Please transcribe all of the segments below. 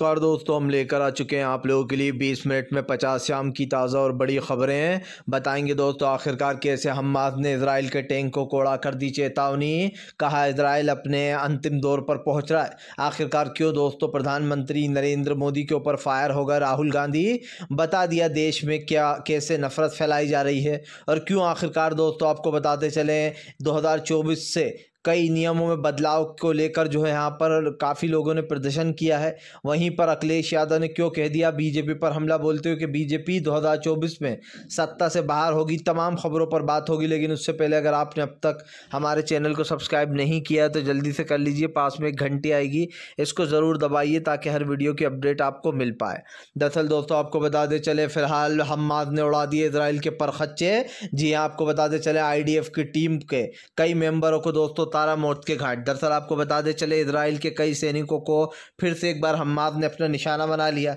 तो और दोस्तों हम लेकर आ चुके हैं आप लोगों के लिए 20 मिनट में पचास शाम की ताज़ा और बड़ी ख़बरें हैं बताएंगे दोस्तों आखिरकार कैसे हमास ने इसराइल के टैंक को कोड़ा कर दी चेतावनी कहा इसराइल अपने अंतिम दौर पर पहुंच रहा है आखिरकार क्यों दोस्तों प्रधानमंत्री नरेंद्र मोदी के ऊपर फायर होगा राहुल गांधी बता दिया देश में क्या कैसे नफरत फैलाई जा रही है और क्यों आखिरकार दोस्तों आपको बताते चलें दो से कई नियमों में बदलाव को लेकर जो है यहाँ पर काफ़ी लोगों ने प्रदर्शन किया है वहीं पर अखिलेश यादव ने क्यों कह दिया बीजेपी पर हमला बोलते हुए कि बीजेपी 2024 में सत्ता से बाहर होगी तमाम खबरों पर बात होगी लेकिन उससे पहले अगर आपने अब तक हमारे चैनल को सब्सक्राइब नहीं किया तो जल्दी से कर लीजिए पास में एक घंटी आएगी इसको ज़रूर दबाइए ताकि हर वीडियो की अपडेट आपको मिल पाए दरअसल दोस्तों आपको बता दें चले फिलहाल हमाद ने उड़ा दिए इसराइल के परखच्चे जी हाँ, आपको बता दें चले आई की टीम के कई मेम्बरों को दोस्तों तारा मौत के घाट दरअसल आपको बता दे चले इसराइल के कई सैनिकों को फिर से एक बार हम्माद ने अपना निशाना बना लिया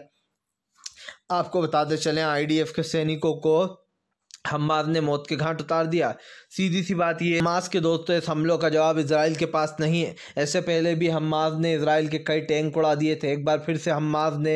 आपको बता दे चले आईडीएफ के सैनिकों को हम्माद ने मौत के घाट उतार दिया सीधी सी बात ये हमास के दोस्तों तो इस हमलों का जवाब इसराइल के पास नहीं है ऐसे पहले भी हमास ने इसराइल के कई टैंक उड़ा दिए थे एक बार फिर से हमास ने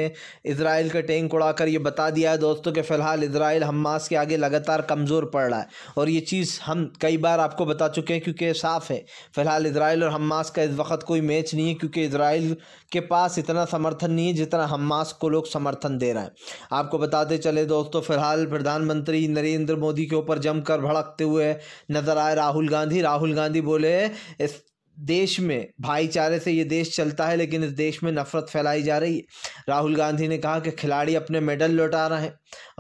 इसराइल का टैंक उड़ाकर ये बता दिया है दोस्तों कि फ़िलहाल इसराइल हमास के आगे लगातार कमज़ोर पड़ रहा है और ये चीज़ हम कई बार आपको बता चुके हैं क्योंकि साफ़ है फ़िलहाल इसराइल और हमास का इस वक्त कोई मैच नहीं है क्योंकि इसराइल के पास इतना समर्थन नहीं है जितना हमास को लोग समर्थन दे रहे हैं आपको बताते चले दोस्तों फ़िलहाल प्रधानमंत्री नरेंद्र मोदी के ऊपर जमकर भड़कते हुए नज़र आए राहुल गांधी राहुल गांधी बोले इस देश में भाईचारे से ये देश चलता है लेकिन इस देश में नफरत फैलाई जा रही है राहुल गांधी ने कहा कि खिलाड़ी अपने मेडल लौटा रहे हैं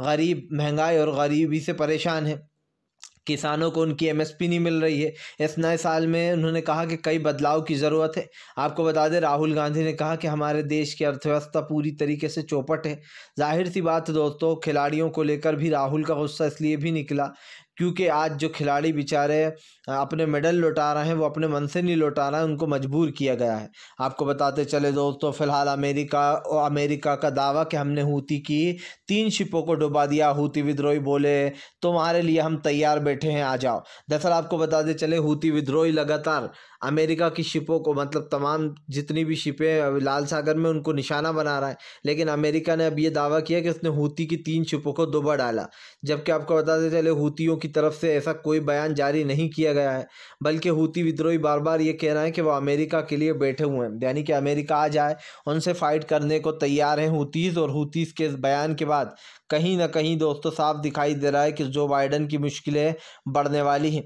गरीब महंगाई और गरीबी से परेशान है किसानों को उनकी एमएसपी नहीं मिल रही है इस नए साल में उन्होंने कहा कि कई बदलाव की ज़रूरत है आपको बता दें राहुल गांधी ने कहा कि हमारे देश की अर्थव्यवस्था पूरी तरीके से चौपट है जाहिर सी बात दोस्तों खिलाड़ियों को लेकर भी राहुल का गुस्सा इसलिए भी निकला क्योंकि आज जो खिलाड़ी बेचारे अपने मेडल लौटा रहे हैं वो अपने मन से नहीं लौटा रहे हैं उनको मजबूर किया गया है आपको बताते चले दोस्तों फ़िलहाल अमेरिका और अमेरिका का दावा कि हमने हूती की तीन शिपों को डुबा दिया हूती विद्रोही बोले तुम्हारे लिए हम तैयार बैठे हैं आ जाओ दरअसल आपको बताते चले हूती विद्रोही लगातार अमेरिका की शिपों को मतलब तमाम जितनी भी शिपें लाल सागर में उनको निशाना बना रहा है लेकिन अमेरिका ने अब ये दावा किया कि उसने हूती की तीन शिपों को दुबा डाला जबकि आपको बताते चले हूतियों की की तरफ से ऐसा कोई बयान जारी नहीं किया गया है बल्कि हूती विद्रोही बार बार ये कह रहे हैं कि वो अमेरिका के लिए बैठे हुए हैं यानी कि अमेरिका आ जाए उनसे फ़ाइट करने को तैयार हैं हूतीस और हूतीस के बयान के बाद कहीं ना कहीं दोस्तों साफ दिखाई दे रहा है कि जो बाइडन की मुश्किलें बढ़ने वाली हैं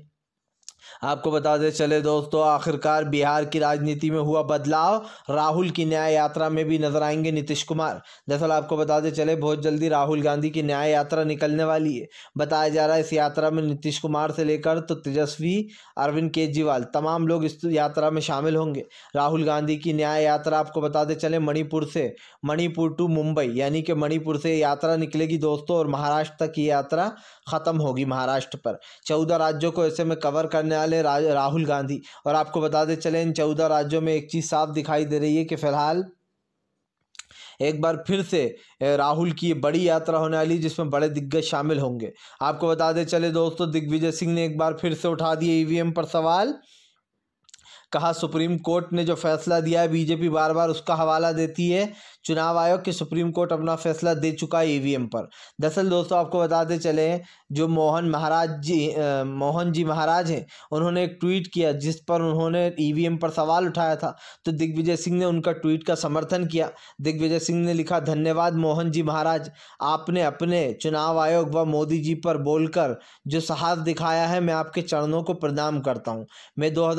आपको बताते चले दोस्तों आखिरकार बिहार की राजनीति में हुआ बदलाव राहुल की न्याय यात्रा में भी नजर आएंगे नीतीश कुमार दरअसल आपको बताते चले बहुत जल्दी राहुल गांधी की न्याय यात्रा निकलने वाली है बताया जा रहा है इस यात्रा में नीतीश कुमार से लेकर तो तेजस्वी अरविंद केजरीवाल तमाम लोग इस यात्रा में शामिल होंगे राहुल गांधी की न्याय यात्रा आपको बताते चले मणिपुर से मणिपुर टू मुंबई यानी कि मणिपुर से यात्रा निकलेगी दोस्तों और महाराष्ट्र तक ये यात्रा खत्म होगी महाराष्ट्र पर चौदह राज्यों को ऐसे में कवर करने न्यायालय रा, राहुल गांधी और आपको बताते चले इन चौदह राज्यों में एक चीज़ साफ दिखाई दे रही है कि फ़िलहाल एक बार फिर से राहुल की बड़ी यात्रा होने वाली जिसमें बड़े दिग्गज शामिल होंगे आपको बताते चले दोस्तों दिग्विजय सिंह ने एक बार फिर से उठा दिए ईवीएम पर सवाल कहा सुप्रीम कोर्ट ने जो फैसला दिया है बीजेपी बार बार उसका हवाला देती है चुनाव आयोग के सुप्रीम कोर्ट अपना फैसला दे चुका है ईवीएम पर दरअसल दोस्तों आपको बताते चले जो मोहन महाराज जी आ, मोहन जी महाराज हैं उन्होंने एक ट्वीट किया जिस पर उन्होंने ईवीएम पर सवाल उठाया था तो दिग्विजय सिंह ने उनका ट्वीट का समर्थन किया दिग्विजय सिंह ने लिखा धन्यवाद मोहन जी महाराज आपने अपने चुनाव आयोग व मोदी जी पर बोलकर जो साहस दिखाया है मैं आपके चरणों को प्रणाम करता हूँ मैं दो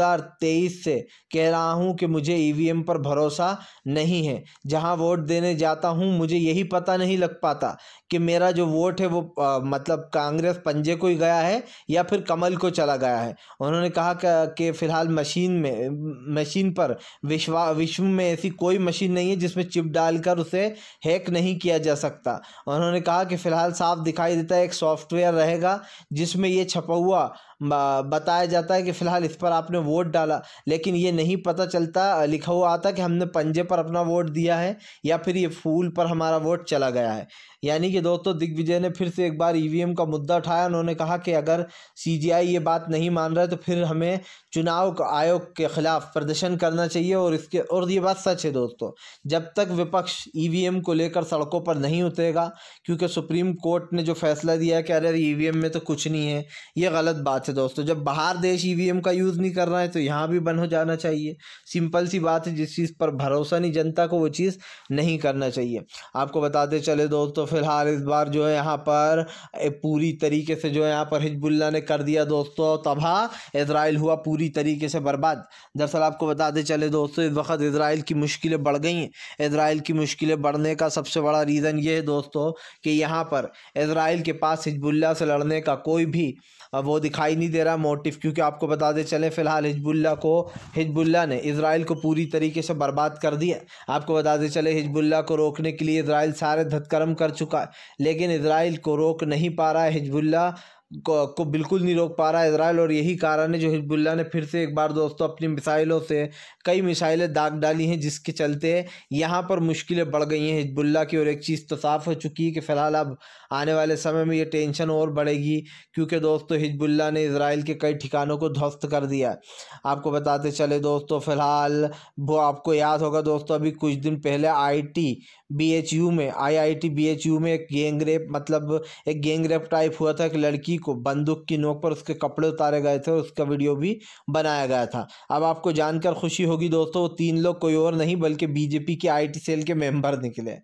से कह रहा हूँ कि मुझे ई पर भरोसा नहीं है जहाँ वोट देने जाता हूँ मुझे यही पता नहीं लग पाता कि मेरा जो वोट है वो आ, मतलब कांग्रेस कांग्रेस पंजे को ही गया है या फिर कमल को चला गया है उन्होंने कहा कि फिलहाल मशीन में मशीन पर विश्वा विश्व में ऐसी कोई मशीन नहीं है जिसमें चिप डालकर उसे हैक नहीं किया जा सकता उन्होंने कहा कि फ़िलहाल साफ दिखाई देता है एक सॉफ्टवेयर रहेगा जिसमें यह छपा हुआ बताया जाता है कि फ़िलहाल इस पर आपने वोट डाला लेकिन ये नहीं पता चलता लिखा हुआ आता कि हमने पंजे पर अपना वोट दिया है या फिर ये फूल पर हमारा वोट चला गया है यानी कि दोस्तों दिग्विजय ने फिर से एक बार ईवीएम e का मुद्दा उठाया उन्होंने कहा कि अगर सीजीआई ये बात नहीं मान रहा है तो फिर हमें चुनाव आयोग के खिलाफ प्रदर्शन करना चाहिए और इसके और ये बात सच है दोस्तों जब तक विपक्ष ई e को लेकर सड़कों पर नहीं उतरेगा क्योंकि सुप्रीम कोर्ट ने जो फैसला दिया है कि अरे ई e में तो कुछ नहीं है ये गलत बात है से दोस्तों जब बाहर देश ईवीएम e का यूज़ नहीं कर रहा है तो यहाँ भी बंद हो जाना चाहिए सिंपल सी बात है जिस चीज़ पर भरोसा नहीं जनता को वो चीज़ नहीं करना चाहिए आपको बताते चले दोस्तों फिलहाल इस बार जो है यहाँ पर पूरी तरीके से जो है यहाँ पर हिजबुल्ला ने कर दिया दोस्तों तबाह इसराइल हुआ पूरी तरीके से बर्बाद दरअसल आपको बताते चले दोस्तों इस वक्त इसराइल की मुश्किलें बढ़ गई हैं इसराइल की मुश्किलें बढ़ने का सबसे बड़ा रीज़न ये है दोस्तों कि यहाँ पर इसराइल के पास हिजबुल्ला से लड़ने का कोई भी वो दिखाई दिखाई नहीं दे रहा मोटिव क्योंकि आपको बता दे चले फ़िलहाल हिजबुल्ला को हिजबुल्ला ने इसराइल को पूरी तरीके से बर्बाद कर दिया आपको बता दे चले हिजबुल्ला को रोकने के लिए इसराइल सारे धतकर्म कर चुका है लेकिन इसराइल को रोक नहीं पा रहा है हिजबुल्ला को, को बिल्कुल नहीं रोक पा रहा है इसराइल और यही कारण है जो हिजबुल्ला ने फिर से एक बार दोस्तों अपनी मिसाइलों से कई मिसाइलें दाग डाली हैं जिसके चलते यहाँ पर मुश्किलें बढ़ गई हैं हिजबुल्ला की और एक चीज़ तो साफ़ हो चुकी है कि फ़िलहाल अब आने वाले समय में ये टेंशन और बढ़ेगी क्योंकि दोस्तों हिजबुल्ला ने इसराइल के कई ठिकानों को ध्वस्त कर दिया आपको बताते चले दोस्तों फ़िलहाल वो आपको याद होगा दोस्तों अभी कुछ दिन पहले आई बीएचयू में आईआईटी बीएचयू में एक गैंगरेप मतलब एक गैंगरेप टाइप हुआ था एक लड़की को बंदूक की नोक पर उसके कपड़े उतारे गए थे और उसका वीडियो भी बनाया गया था अब आपको जानकर खुशी होगी दोस्तों वो तीन लोग कोई और नहीं बल्कि बीजेपी के आईटी सेल के मेंबर निकले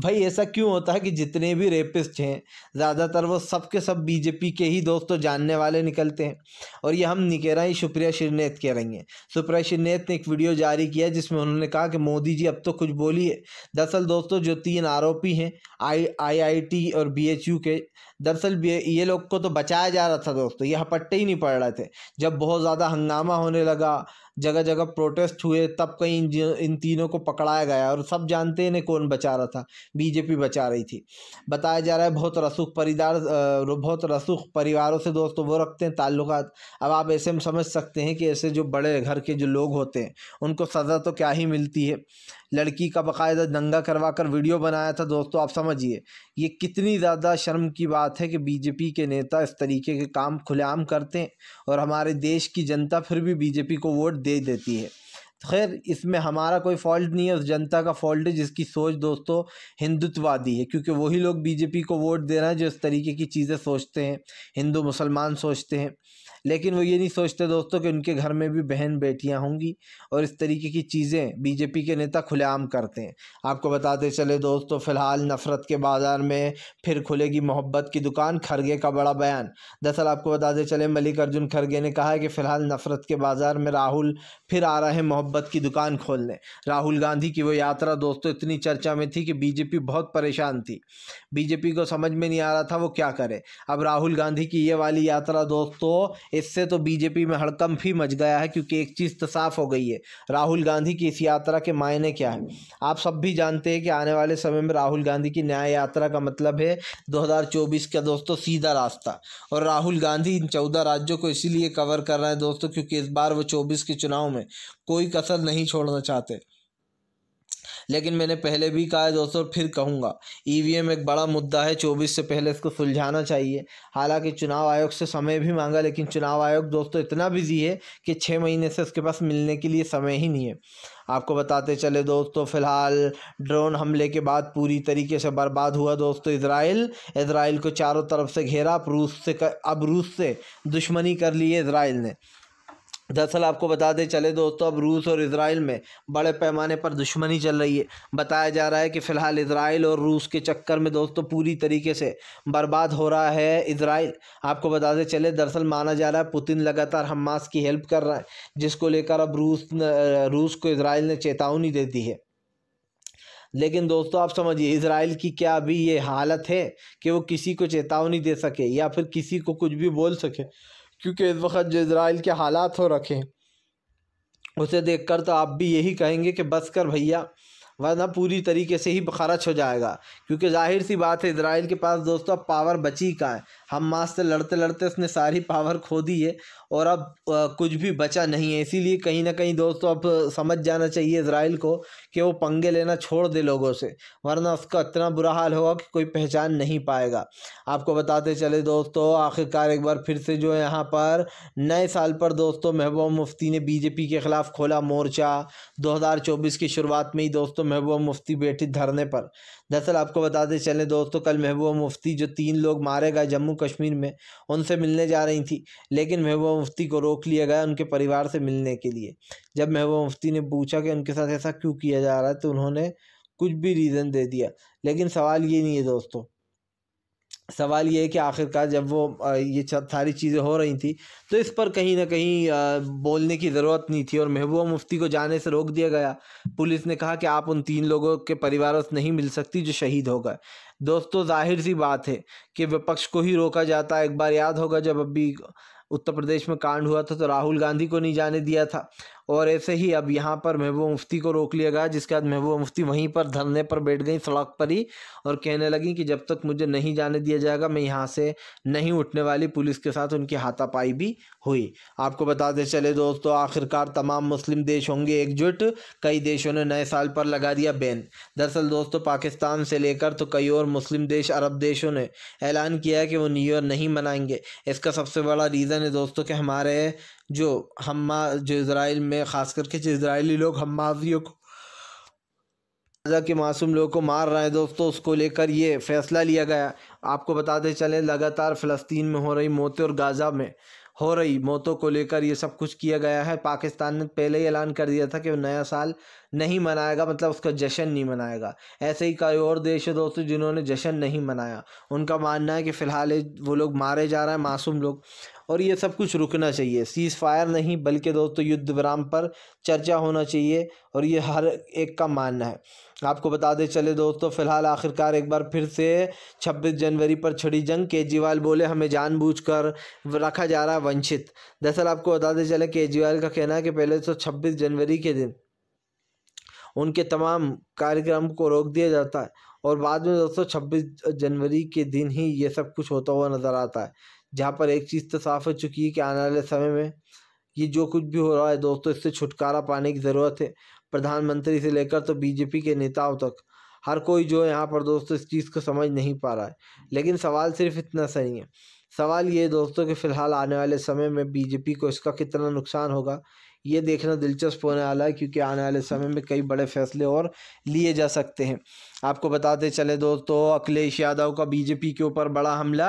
भाई ऐसा क्यों होता है कि जितने भी रेपिस्ट हैं ज़्यादातर वो सब के सब बीजेपी के ही दोस्तों जानने वाले निकलते हैं और ये हम निकेरा ही रहे शिरनेत सुप्रिया श्रीनेत कह रही हैं सुप्रिया श्रीनेत ने एक वीडियो जारी किया जिसमें उन्होंने कहा कि मोदी जी अब तो कुछ बोलिए दरअसल दोस्तों दोस्तों जो तीन आरोपी हैं आई आईआईटी और बीएचयू के दरअसल ये लोग को तो बचाया जा रहा था दोस्तों ये हपट्टे ही नहीं पड़ रहे थे जब बहुत ज़्यादा हंगामा होने लगा जगह जगह प्रोटेस्ट हुए तब कहीं इन तीनों को पकड़ाया गया और सब जानते हैं कौन बचा रहा था बीजेपी बचा रही थी बताया जा रहा है बहुत रसूख परिदार बहुत रसूख परिवारों से दोस्तों वो रखते हैं ताल्लुक अब आप ऐसे में समझ सकते हैं कि ऐसे जो बड़े घर के जो लोग होते हैं उनको सज़ा तो क्या ही मिलती है लड़की का बाकायदा दंगा करवा कर वीडियो बनाया था दोस्तों आप समझिए ये कितनी ज़्यादा शर्म की बात बात है कि बीजेपी के नेता इस तरीके के काम खुलेआम करते हैं और हमारे देश की जनता फिर भी बीजेपी को वोट दे देती है तो खैर इसमें हमारा कोई फॉल्ट नहीं है उस जनता का फॉल्ट है जिसकी सोच दोस्तों हिंदुत्ववादी है क्योंकि वही लोग बीजेपी को वोट दे रहे हैं जो इस तरीके की चीज़ें सोचते हैं हिंदू मुसलमान सोचते हैं लेकिन वो ये नहीं सोचते दोस्तों कि उनके घर में भी बहन बेटियां होंगी और इस तरीके की चीज़ें बीजेपी के नेता खुलेआम करते हैं आपको बताते चले दोस्तों फ़िलहाल नफ़रत के बाज़ार में फिर खुलेगी मोहब्बत की दुकान खरगे का बड़ा बयान दरअसल आपको बताते चले मल्लिकार्जुन खरगे ने कहा है कि फ़िलहाल नफ़रत के बाज़ार में राहुल फिर आ रहे हैं मोहब्बत की दुकान खोलने राहुल गांधी की वो यात्रा दोस्तों इतनी चर्चा में थी कि बीजेपी बहुत परेशान थी बीजेपी को समझ में नहीं आ रहा था वो क्या करे अब राहुल गांधी की ये वाली यात्रा दोस्तों इससे तो बीजेपी में हड़कंप ही मच गया है क्योंकि एक चीज़ तो साफ हो गई है राहुल गांधी की इस यात्रा के मायने क्या है आप सब भी जानते हैं कि आने वाले समय में राहुल गांधी की न्याय यात्रा का मतलब है 2024 का दोस्तों सीधा रास्ता और राहुल गांधी इन चौदह राज्यों को इसीलिए कवर कर रहे हैं दोस्तों क्योंकि इस बार वो चौबीस के चुनाव में कोई कसर नहीं छोड़ना चाहते लेकिन मैंने पहले भी कहा है दोस्तों फिर कहूँगा ई e एक बड़ा मुद्दा है चौबीस से पहले इसको सुलझाना चाहिए हालांकि चुनाव आयोग से समय भी मांगा लेकिन चुनाव आयोग दोस्तों इतना बिजी है कि छः महीने से उसके पास मिलने के लिए समय ही नहीं है आपको बताते चले दोस्तों फ़िलहाल ड्रोन हमले के बाद पूरी तरीके से बर्बाद हुआ दोस्तों इसराइल इसराइल को चारों तरफ से घेरा अब रूस से कर, अब रूस से दुश्मनी कर ली है इसराइल ने दरअसल आपको बता दें चले दोस्तों अब रूस और इसराइल में बड़े पैमाने पर दुश्मनी चल रही है बताया जा रहा है कि फ़िलहाल इसराइल और रूस के चक्कर में दोस्तों पूरी तरीके से बर्बाद हो रहा है इसराइल आपको बता दें चले दरअसल माना जा रहा है पुतिन लगातार हमास की हेल्प कर रहा है जिसको लेकर अब रूस न, रूस को इसराइल ने चेतावनी दे दी है लेकिन दोस्तों आप समझिए इसराइल की क्या अभी ये हालत है कि वो किसी को चेतावनी दे सके या फिर किसी को कुछ भी बोल सके क्योंकि इस वक्त जो इसराइल के हालात हो रखे हैं उसे देख कर तो आप भी यही कहेंगे कि बस कर भैया वरना पूरी तरीके से ही खर्च हो जाएगा क्योंकि जाहिर सी बात है इसराइल के पास दोस्तों अब पावर बची कहाँ है हम मास से लड़ते लड़ते उसने सारी पावर खो दी है और अब आ, कुछ भी बचा नहीं है इसीलिए कहीं ना कहीं दोस्तों अब समझ जाना चाहिए इसराइल को कि वो पंगे लेना छोड़ दे लोगों से वरना उसका इतना बुरा हाल होगा कि कोई पहचान नहीं पाएगा आपको बताते चले दोस्तों आखिरकार एक बार फिर से जो है यहाँ पर नए साल पर दोस्तों महबूबा मुफ्ती ने बीजेपी के खिलाफ खोला मोर्चा दो की शुरुआत में ही दोस्तों महबूबा मुफ्ती बैठी धरने पर दरअसल आपको बताते चले दोस्तों कल महबूबा मुफ्ती जो तीन लोग मारे गए जम्मू कश्मीर में उनसे मिलने जा रही थी लेकिन महबूबा मुफ्ती को रोक लिया गया उनके परिवार से मिलने के लिए जब महबूबा मुफ्ती ने पूछा कि उनके साथ ऐसा क्यों किया जा रहा है तो उन्होंने कुछ भी रीज़न दे दिया लेकिन सवाल ये नहीं है दोस्तों सवाल ये है कि आखिरकार जब वो ये सारी चीज़ें हो रही थी तो इस पर कहीं ना कहीं बोलने की ज़रूरत नहीं थी और महबूबा मुफ्ती को जाने से रोक दिया गया पुलिस ने कहा कि आप उन तीन लोगों के परिवारों से नहीं मिल सकती जो शहीद हो गए दोस्तों जाहिर सी बात है कि विपक्ष को ही रोका जाता है एक बार याद होगा जब अभी उत्तर प्रदेश में कांड हुआ था तो राहुल गांधी को नहीं जाने दिया था और ऐसे ही अब यहाँ पर महबूबा मुफ्ती को रोक लिया गया जिसके बाद महबूबा मुफ्ती वहीं पर धरने पर बैठ गई सड़क पर ही और कहने लगी कि जब तक मुझे नहीं जाने दिया जाएगा मैं यहाँ से नहीं उठने वाली पुलिस के साथ उनकी हाथापाई भी हुई आपको बताते चले दोस्तों आखिरकार तमाम मुस्लिम देश होंगे एकजुट कई देशों ने नए साल पर लगा दिया बैन दरअसल दोस्तों पाकिस्तान से लेकर तो कई और मुस्लिम देश अरब देशों ने ऐलान किया है कि वो न्यू ईयर नहीं मनाएंगे इसका सबसे बड़ा रीज़न है दोस्तों कि हमारे जो हम जो इसराइल में ख़ास करके जो इसराइली लोग हम को गजा के मासूम लोगों को मार रहे हैं दोस्तों उसको लेकर ये फ़ैसला लिया गया आपको बताते चलें लगातार फ़लस्तीन में हो रही मौतें और गाज़ा में हो रही मौतों को लेकर ये सब कुछ किया गया है पाकिस्तान ने पहले ही ऐलान कर दिया था कि नया साल नहीं मनाएगा मतलब उसका जश्न नहीं मनाएगा ऐसे ही कई और देश है दोस्तों जिन्होंने जश्न नहीं मनाया उनका मानना है कि फ़िलहाल वो लोग मारे जा रहे हैं मासूम लोग और ये सब कुछ रुकना चाहिए सीज़ फायर नहीं बल्कि दोस्तों युद्ध विराम पर चर्चा होना चाहिए और ये हर एक का मानना है आपको बताते चले दोस्तों फ़िलहाल आखिरकार एक बार फिर से 26 जनवरी पर छड़ी जंग केजरीवाल बोले हमें जानबूझकर रखा जा रहा है वंचित दरअसल आपको बताते चले केजरीवाल का कहना है कि पहले तो छब्बीस जनवरी के दिन उनके तमाम कार्यक्रम को रोक दिया जाता है और बाद में दोस्तों छब्बीस जनवरी के दिन ही ये सब कुछ होता हुआ नज़र आता है जहाँ पर एक चीज़ तो साफ़ हो चुकी है कि आने वाले समय में ये जो कुछ भी हो रहा है दोस्तों इससे छुटकारा पाने की ज़रूरत है प्रधानमंत्री से लेकर तो बीजेपी के नेताओं तक हर कोई जो है यहाँ पर दोस्तों इस चीज़ को समझ नहीं पा रहा है लेकिन सवाल सिर्फ इतना सही है सवाल ये दोस्तों कि फ़िलहाल आने वाले समय में बीजेपी को इसका कितना नुकसान होगा ये देखना दिलचस्प होने वाला है क्योंकि आने वाले समय में कई बड़े फैसले और लिए जा सकते हैं आपको बताते चले दोस्तों अखिलेश यादव का बीजेपी के ऊपर बड़ा हमला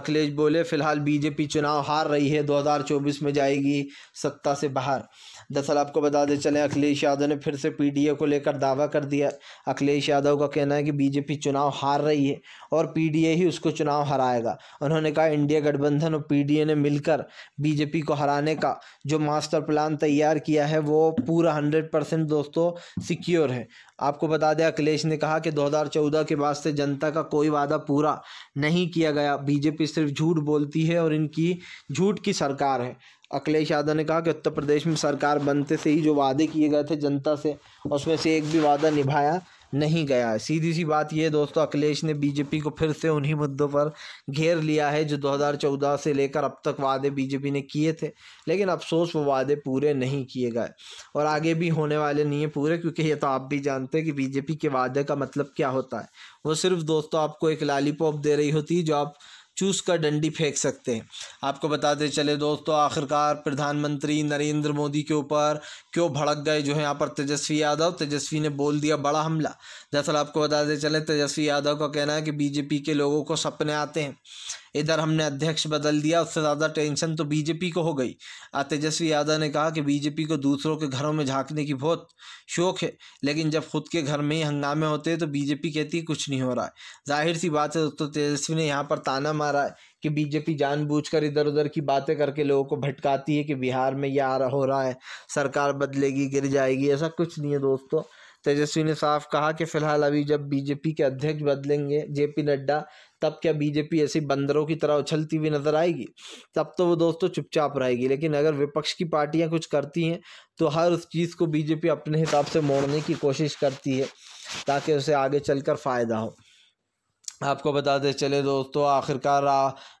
अखिलेश बोले फिलहाल बीजेपी चुनाव हार रही है 2024 में जाएगी सत्ता से बाहर दरअसल आपको बता दें चलें अखिलेश यादव ने फिर से पीडीए को लेकर दावा कर दिया अखिलेश यादव का कहना है कि बीजेपी चुनाव हार रही है और पीडीए ही उसको चुनाव हराएगा उन्होंने कहा इंडिया गठबंधन और पीडीए ने मिलकर बीजेपी को हराने का जो मास्टर प्लान तैयार किया है वो पूरा हंड्रेड परसेंट दोस्तों सिक्योर है आपको बता दें अखिलेश ने कहा कि 2014 के बाद से जनता का कोई वादा पूरा नहीं किया गया बीजेपी सिर्फ झूठ बोलती है और इनकी झूठ की सरकार है अखिलेश यादव ने कहा कि उत्तर प्रदेश में सरकार बनते से ही जो वादे किए गए थे जनता से उसमें से एक भी वादा निभाया नहीं गया सीधी सी बात यह दोस्तों अखिलेश ने बीजेपी को फिर से उन्हीं मुद्दों पर घेर लिया है जो 2014 से लेकर अब तक वादे बीजेपी ने किए थे लेकिन अफसोस वो वादे पूरे नहीं किए गए और आगे भी होने वाले नहीं है पूरे क्योंकि ये तो आप भी जानते हैं कि बीजेपी के वादे का मतलब क्या होता है वो सिर्फ दोस्तों आपको एक लालीपॉप दे रही होती है जो आप चूस कर डंडी फेंक सकते हैं आपको बताते चले दोस्तों आखिरकार प्रधानमंत्री नरेंद्र मोदी के ऊपर क्यों भड़क गए जो है यहाँ पर तेजस्वी यादव तेजस्वी ने बोल दिया बड़ा हमला दरअसल आपको बताते चले तेजस्वी यादव का कहना है कि बीजेपी के लोगों को सपने आते हैं इधर हमने अध्यक्ष बदल दिया उससे ज़्यादा टेंशन तो बीजेपी को हो गई तेजस्वी यादव ने कहा कि बीजेपी को दूसरों के घरों में झांकने की बहुत शौक है लेकिन जब खुद के घर में ही हंगामे होते हैं तो बीजेपी कहती है कुछ नहीं हो रहा है जाहिर सी बात है दोस्तों तेजस्वी ने यहाँ पर ताना मारा है कि बीजेपी जानबूझकर इधर उधर की बातें करके लोगों को भटकाती है कि बिहार में यह आ हो रहा है सरकार बदलेगी गिर जाएगी ऐसा कुछ नहीं है दोस्तों तेजस्वी ने साफ कहा कि फिलहाल अभी जब बीजेपी के अध्यक्ष बदलेंगे जेपी नड्डा तब क्या बीजेपी ऐसी बंदरों की तरह उछलती हुई नजर आएगी तब तो वो दोस्तों तो चुपचाप रहेगी लेकिन अगर विपक्ष की पार्टियां कुछ करती हैं तो हर उस चीज़ को बीजेपी अपने हिसाब से मोड़ने की कोशिश करती है ताकि उसे आगे चलकर फ़ायदा हो आपको बताते चले दोस्तों आखिरकार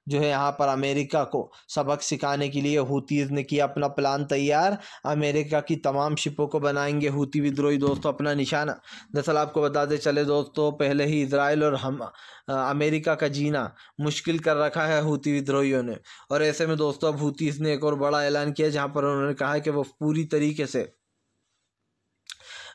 जो है यहाँ पर अमेरिका को सबक सिखाने के लिए हुतीज़ ने किया अपना प्लान तैयार अमेरिका की तमाम शिपों को बनाएंगे हूती विद्रोही दोस्तों अपना निशाना दरअसल आपको बताते चले दोस्तों पहले ही इसराइल और हम अमेरिका का जीना मुश्किल कर रखा है हूती विद्रोहियों ने और ऐसे में दोस्तों अब हूतीज़ ने एक और बड़ा ऐलान किया जहाँ पर उन्होंने कहा कि वो पूरी तरीके से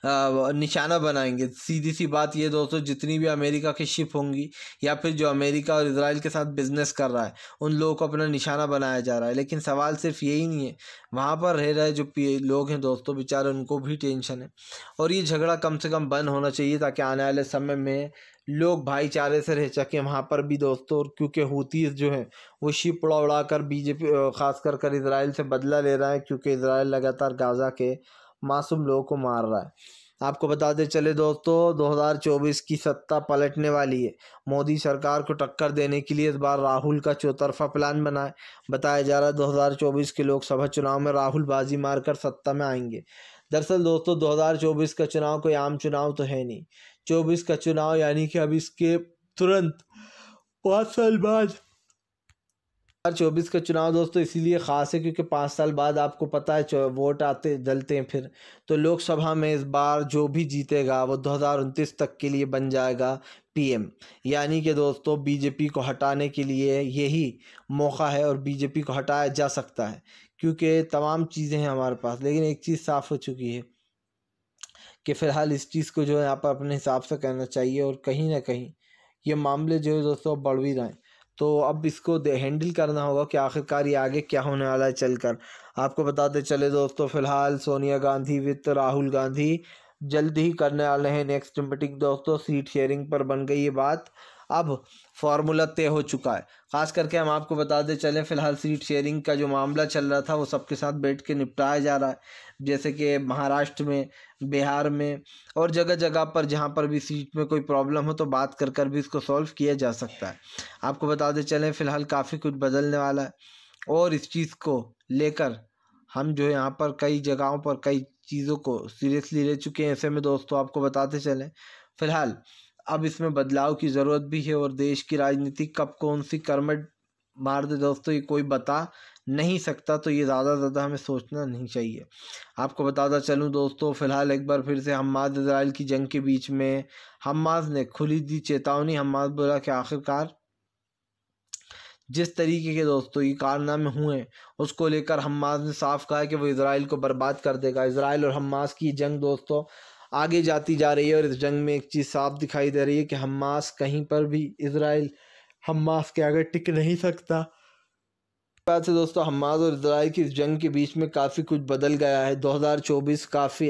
निशाना बनाएंगे सीधी सी बात ये दोस्तों जितनी भी अमेरिका की शिप होंगी या फिर जो अमेरिका और इसराइल के साथ बिजनेस कर रहा है उन लोगों को अपना निशाना बनाया जा रहा है लेकिन सवाल सिर्फ यही नहीं है वहाँ पर रह रहे जो लोग हैं दोस्तों बेचारे उनको भी टेंशन है और ये झगड़ा कम से कम बंद होना चाहिए ताकि आने वाले समय में लोग भाईचारे से रह सकें वहाँ पर भी दोस्तों और क्योंकि होती जो है वो शिप उड़ा उड़ा कर बीजेपी खास कर कर इसराइल से बदला ले रहा है क्योंकि इसराइल लगातार गाज़ा के मासूम लोगों को मार रहा है आपको बताते चले दोस्तों 2024 की सत्ता पलटने वाली है मोदी सरकार को टक्कर देने के लिए इस बार राहुल का चौतरफा प्लान बना है बताया जा रहा है 2024 के लोकसभा चुनाव में राहुल बाजी मारकर सत्ता में आएंगे दरअसल दोस्तों 2024 का चुनाव कोई आम चुनाव तो है नहीं चौबीस का चुनाव यानी कि अब इसके तुरंत पाँच साल बाद हज़ार चौबीस का चुनाव दोस्तों इसीलिए ख़ास है क्योंकि पाँच साल बाद आपको पता है वोट आते जलते हैं फिर तो लोकसभा में इस बार जो भी जीतेगा वो दो हज़ार उनतीस तक के लिए बन जाएगा पीएम यानी कि दोस्तों बीजेपी को हटाने के लिए यही मौका है और बीजेपी को हटाया जा सकता है क्योंकि तमाम चीज़ें हैं हमारे पास लेकिन एक चीज़ साफ़ हो चुकी है कि फ़िलहाल इस चीज़ को जो है यहाँ पर अपने हिसाब से करना चाहिए और कहीं ना कहीं ये मामले जो है दोस्तों बढ़ भी रहे हैं तो अब इसको हैंडल करना होगा कि आखिरकार ये आगे क्या होने वाला है चल कर आपको बताते चले दोस्तों फ़िलहाल सोनिया गांधी विद राहुल गांधी जल्द ही करने वाले हैं नेक्स्ट मीटिंग दोस्तों सीट शेयरिंग पर बन गई ये बात अब फार्मूला तय हो चुका है ख़ास करके हम आपको बताते चलें फ़िलहाल सीट शेयरिंग का जो मामला चल रहा था वो सबके साथ बैठ के निपटाया जा रहा है जैसे कि महाराष्ट्र में बिहार में और जगह जगह पर जहाँ पर भी सीट में कोई प्रॉब्लम हो तो बात कर कर भी इसको सॉल्व किया जा सकता है आपको बताते चलें फ़िलहाल काफ़ी कुछ बदलने वाला है और इस चीज़ को लेकर हम जो है यहाँ पर कई जगहों पर कई चीज़ों को सीरियसली ले चुके हैं ऐसे में दोस्तों आपको बताते चलें फ़िलहाल अब इसमें बदलाव की ज़रूरत भी है और देश की राजनीति कब कौन सी करमट मार दे दोस्तों ये कोई बता नहीं सकता तो ये ज़्यादा ज़्यादा हमें सोचना नहीं चाहिए आपको बताता चलूं दोस्तों फ़िलहाल एक बार फिर से हमाद इसराइल की जंग के बीच में हमास ने खुली दी चेतावनी हमास बोला कि आखिरकार जिस तरीके के दोस्तों ये कारनामे हुए उसको लेकर हमास ने साफ कहा कि वो इसराइल को बर्बाद कर देगा इसराइल और हमास की जंग दोस्तों आगे जाती जा रही है और इस जंग में एक चीज़ साफ दिखाई दे रही है कि हमास कहीं पर भी इसराइल हमास के आगे टिक नहीं सकता बात से दोस्तों हमास और इसराइल की इस जंग के बीच में काफ़ी कुछ बदल गया है 2024 काफ़ी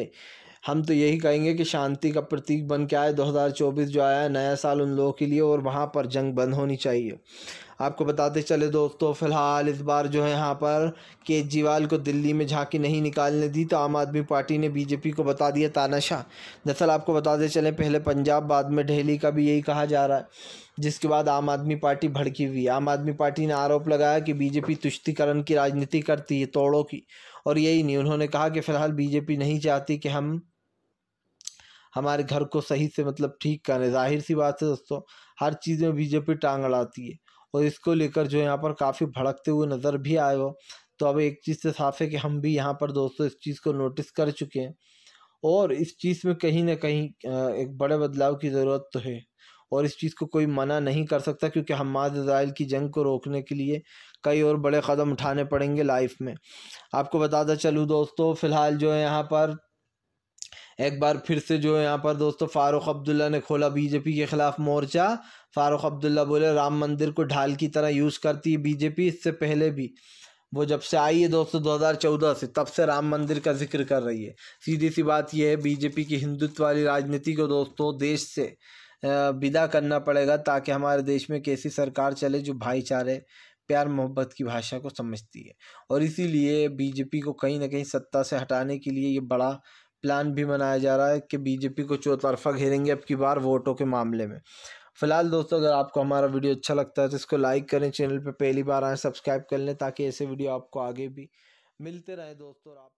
हम तो यही कहेंगे कि शांति का प्रतीक बन के आए 2024 जो आया है नया साल उन लोगों के लिए और वहाँ पर जंग बंद होनी चाहिए आपको बताते चले दोस्तों फिलहाल इस बार जो है यहाँ पर केजरीवाल को दिल्ली में झांकी नहीं निकालने दी तो आम आदमी पार्टी ने बीजेपी को बता दिया तानाशाह दरअसल आपको बताते चले पहले पंजाब बाद में दिल्ली का भी यही कहा जा रहा है जिसके बाद आम आदमी पार्टी भड़की हुई आम आदमी पार्टी ने आरोप लगाया कि बीजेपी तुष्टिकरण की राजनीति करती है तोड़ों की और यही नहीं उन्होंने कहा कि फ़िलहाल बीजेपी नहीं चाहती कि हम हमारे घर को सही से मतलब ठीक करें जाहिर सी बात है दोस्तों हर चीज़ में बीजेपी टांग अड़ाती है और इसको लेकर जो यहाँ पर काफ़ी भड़कते हुए नज़र भी आए हो तो अब एक चीज़ से साफ है कि हम भी यहाँ पर दोस्तों इस चीज़ को नोटिस कर चुके हैं और इस चीज़ में कहीं ना कहीं एक बड़े बदलाव की ज़रूरत तो है और इस चीज़ को कोई मना नहीं कर सकता क्योंकि हमाद इसराइल की जंग को रोकने के लिए कई और बड़े क़दम उठाने पड़ेंगे लाइफ में आपको बताता चलूँ दोस्तों फ़िलहाल जो है यहाँ पर एक बार फिर से जो है यहाँ पर दोस्तों फ़ारूक अब्दुल्ला ने खोला बीजेपी के ख़िलाफ़ मोर्चा फ़ारूक अब्दुल्ला बोले राम मंदिर को ढाल की तरह यूज़ करती है बीजेपी इससे पहले भी वो जब से आई है दोस्तों 2014 से तब से राम मंदिर का जिक्र कर रही है सीधी सी बात यह है बीजेपी की हिंदुत्व वाली राजनीति को दोस्तों देश से विदा करना पड़ेगा ताकि हमारे देश में कैसी सरकार चले जो भाईचारे प्यार मोहब्बत की भाषा को समझती है और इसीलिए बीजेपी को कहीं ना कहीं सत्ता से हटाने के लिए ये बड़ा प्लान भी बनाया जा रहा है कि बीजेपी को चौतरफा घेरेंगे अब की बार वोटों के मामले में फिलहाल दोस्तों अगर आपको हमारा वीडियो अच्छा लगता है तो इसको लाइक करें चैनल पर पहली बार आएँ सब्सक्राइब कर लें ताकि ऐसे वीडियो आपको आगे भी मिलते रहें दोस्तों और आप